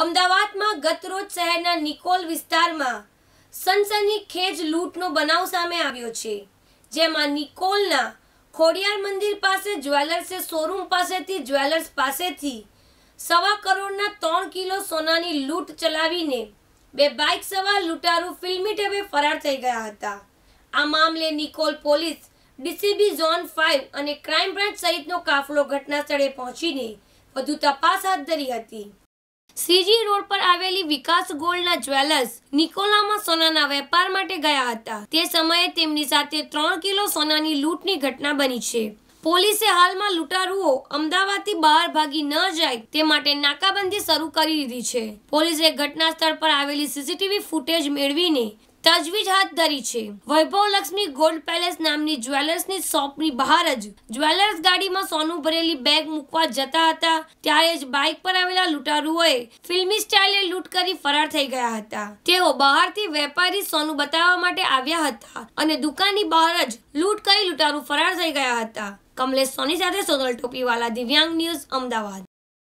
અમદાવાદમાં ગતરોજ શહેરના નિકોલ વિસ્તારમાં ખેજ લૂંટનો બનાવ સામે આવ્યો છે જેમાં નિકોલના ખોડિયાર મંદિર પાસે જ્વેલર્સે શોરૂમ પાસેથી જ્વેલર્સ પાસેથી સવા કરોડના ત્રણ કિલો સોનાની લૂંટ ચલાવીને બે બાઇક સવાર લૂંટારુ ફિલ્મી ટેબે ફરાર થઈ ગયા હતા આ મામલે Nikol police DCB zone five અને ક્રાઇમ બ્રાન્ચ સહિતનો કાફલો ઘટના સ્થળે પહોંચીને વધુ તપાસ હાથ ધરી હતી સીજી રોડ પર આવેલી વિકાસ ગોલ્ડના જ્વેલર્સ નિકોલામાં સોનાના વેપાર માટે ગયા હતા તે સમયે તેમની સાથે ત્રણ કિલો સોનાની લૂંટની ઘટના બની છે પોલીસે હાલમાં લૂંટારુઓ અમદાવાદથી બહાર ભાગી ન જાય તે માટે નાકાબંધી શરૂ કરી દીધી છે પોલીસે ઘટના સ્થળ પર આવેલી સીસીટીવી ફૂટેજ મેળવીને તજવીજ હાથ ધરી છે વૈભવ લક્ષ્મી ગોલ્ડ પેલેસ નામની જ્વેલર્સની શોપની બહાર જ જ્વેલર્સ ગાડીમાં સોનું ભરેલી બેગ મૂકવા જતા હતા ત્યારે જ બાઇક પર આવેલા લૂંટારુઓએ ફિલ્મી સ્ટાઇલે લૂંટ કરી ફરાર થઈ ગયા હતા તેઓ બહારથી વેપારી સોનું બતાવવા માટે આવ્યા હતા અને દુકાનની બહાર જ લૂંટ કરી લૂંટારુ ફરાર થઈ ગયા હતા કમલેશ સોની સાથે સોનલ ટોપીવાલા દિવ્યાંગ ન્યૂઝ અમદાવાદ